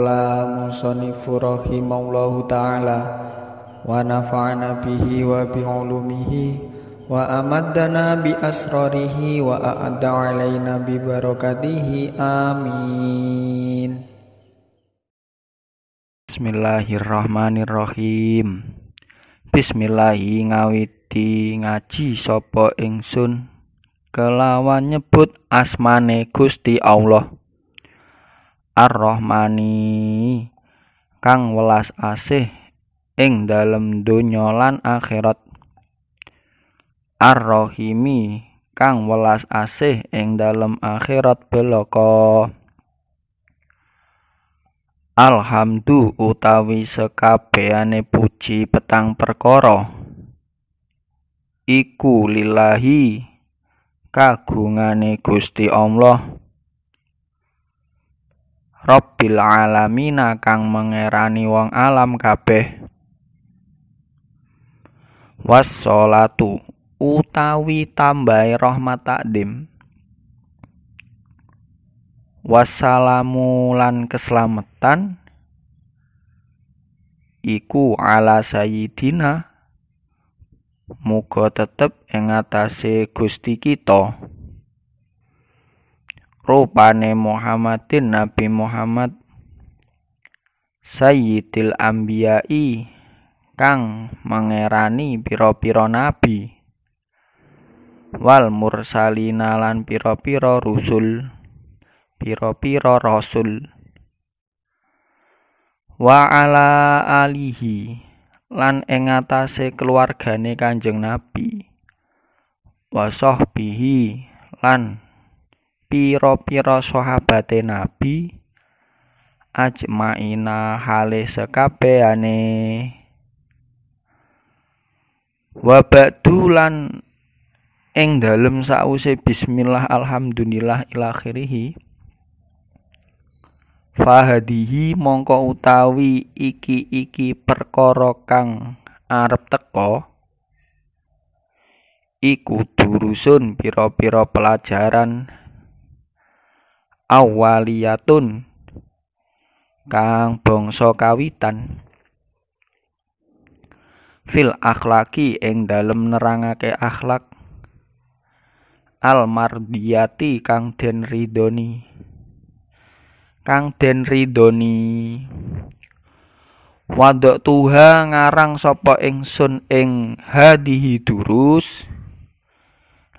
Qala musanifu rahimahullahu ta'ala Wa nafa'ana bihi wa bi'ulumihi Wa amaddana bi asrarihi wa a'adda alaina bi barakatihi Amin Bismillahirrahmanirrahim Bismillahi ngawiti ngaji sopo ingsun kelawan nyebut asmane Gusti Allah Ar-Rahmani kang welas asih ing dalem donya lan akhirat. Ar-Rahimi kang welas asih ing dalem akhirat belaka. Alhamdu utawi sekabehane puji petang perkara iku lillahi kagungane Gusti Allah Robbil alamina kang mengerani wong alam kabeh. Wassolatu utawi tambahi rahmat takdim. Wassalamu lan keselamatan iku ala sayyidina muga tetep ing atase Gusti kita rupane Muhammadin Nabi Muhammad Sayyidil Ambiyai kang mengerani piro-piro nabi wal mursalina lan piro-piro rusul piro-piro rasul wa ala alihi lan Engatase atase keluargane Kanjeng Nabi wa sahbihi lan piro-piro sahabate Nabi ajmaina hale sekabehane wa ba'dulan ing dalem sause bismillah alhamdulillah ila fahadihi mongko utawi iki-iki perkara kang arep teka iku durusun pira-pira pelajaran awaliyatun kang bangsa kawitan fil akhlaki ing dalem nerangake akhlak al mardiyati kang den ridoni kang den ridoni wadok tuha ngarang sapa ingsun ing hadihi durus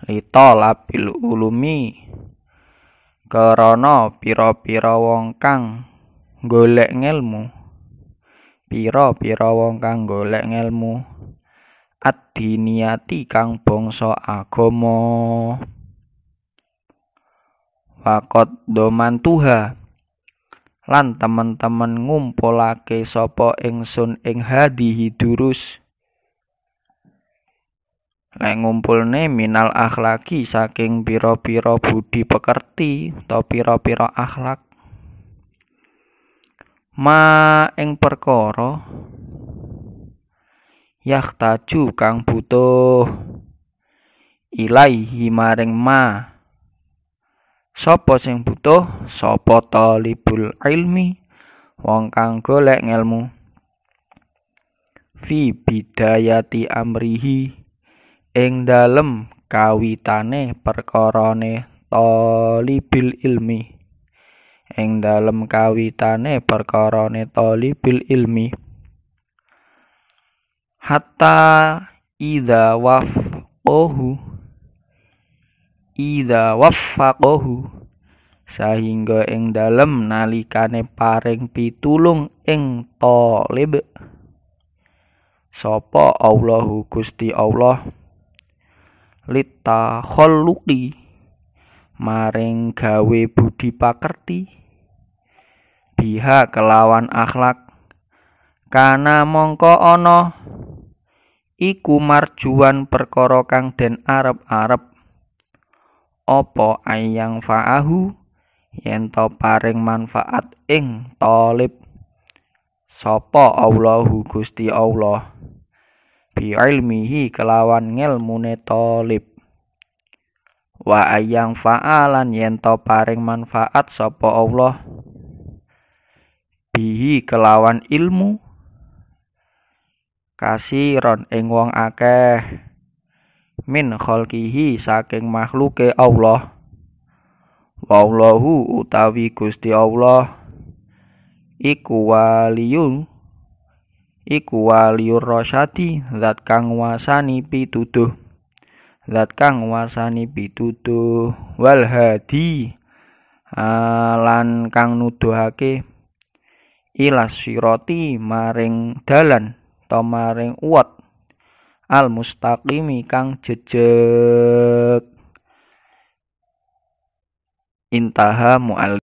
lito lapil ulumi Kerono pira-pira wong kang golek ngelmu. Pira-pira wong kang golek ngelmu. Ati niati kang bangsa agama. Wakot doman tuha. Lan teman-teman ngumpulake sapa ingsun ing hadihi durus. Lek ngumpulne minal akhlaki saking pira-pira budi pekerti utawa pira-pira akhlak. Ma ing perkara yahtaju kang butuh ilaihi maring ma. Sopo sing butuh? Sopo talibul ilmi? Wong kang golek ngelmu. Fi bidayati amrihi. ing dalem kawitane perkarane tolibil ilmi ing dalem kawitane perkarane tolibil ilmi hatta idza ohu, idza waffaqahu sehingga ing dalem nalikane paring pitulung ing tolib. sapa Allahu Gusti Allah lita kholuki maring gawe budi pakerti biha kelawan akhlak kana mongko ana iku marjuan perkara kang den arep-arep apa ayang faahu yen to paring manfaat ing talib sapa Allahu Gusti Allah bi ilmihi kelawan ngelmune tolib wa ayang fa'alan yento yento paring manfaat sopo Allah bihi kelawan ilmu kasiron ing wong akeh min kholkihi saking makhluke Allah wallahu utawi Gusti Allah iku waliyun iku waliur rasyati zat kang wasani pituduh zat kang wasani pituduh wal hadi eh, lan kang nuduhake ilas siroti maring dalan to maring uwat al mustaqimi kang jejeg intaha mu'al